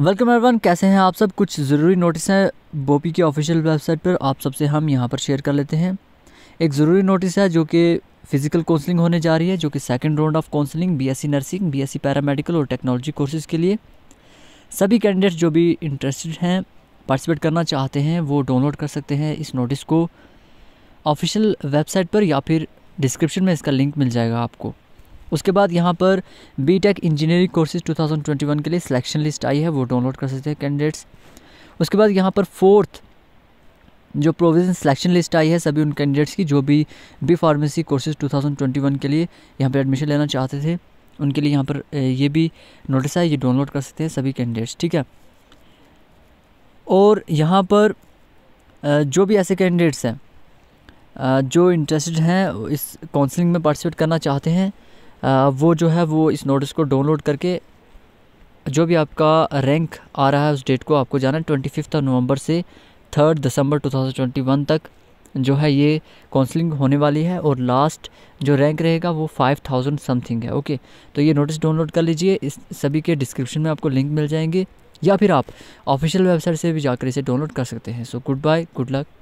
welcome everyone कैसे हैं आप सब कुछ ज़रूरी नोटिस हैं बोपी की ऑफिशियल वेबसाइट पर आप सबसे हम यहाँ पर शेयर कर लेते हैं एक ज़रूरी नोटिस है जो कि फ़िज़िकल काउंसलिंग होने जा रही है जो कि second round of counselling BSc nursing BSc paramedical और टेक्नोलॉजी कोर्सेज़ के लिए सभी कैंडिडेट्स जो भी इंटरेस्टेड हैं पार्टिसिपेट करना चाहते हैं वो डाउनलोड कर सकते हैं इस नोटिस को ऑफिशियल वेबसाइट पर या फिर डिस्क्रिप्शन में इसका लिंक मिल जाएगा आपको उसके बाद यहाँ पर बी टेक इंजीनियरिंग कोर्सेज 2021 के लिए सिलेक्शन लिस्ट आई है वो डाउनलोड कर सकते हैं कैंडिडेट्स उसके बाद यहाँ पर फोर्थ जो प्रोविजन सिलेक्शन लिस्ट आई है सभी उन कैंडिडेट्स की जो भी बी फार्मेसी कोर्सेज 2021 के लिए यहाँ पर एडमिशन लेना चाहते थे उनके लिए यहाँ पर ये भी नोटिस आया ये डाउनलोड कर सकते हैं सभी कैंडिडेट्स ठीक है और यहाँ पर जो भी ऐसे कैंडिडेट्स हैं जो इंटरेस्टेड हैं इस काउंसलिंग में पार्टिसिपेट करना चाहते हैं वो जो है वो इस नोटिस को डाउनलोड करके जो भी आपका रैंक आ रहा है उस डेट को आपको जाना है ट्वेंटी फिफ्थ नवंबर से थर्ड दिसंबर 2021 तक जो है ये काउंसलिंग होने वाली है और लास्ट जो रैंक रहेगा वो फाइव थाउजेंड समथिंग है ओके तो ये नोटिस डाउनलोड कर लीजिए इस सभी के डिस्क्रिप्शन में आपको लिंक मिल जाएंगे या फिर आप ऑफिशियल वेबसाइट से भी जाकर इसे डाउनलोड कर सकते हैं so goodbye good luck